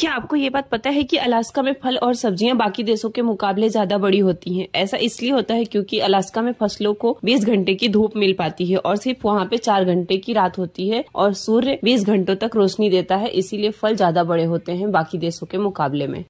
क्या आपको ये बात पता है कि अलास्का में फल और सब्जियां बाकी देशों के मुकाबले ज्यादा बड़ी होती हैं? ऐसा इसलिए होता है क्योंकि अलास्का में फसलों को 20 घंटे की धूप मिल पाती है और सिर्फ वहाँ पे चार घंटे की रात होती है और सूर्य 20 घंटों तक रोशनी देता है इसीलिए फल ज्यादा बड़े होते हैं बाकी देशों के मुकाबले में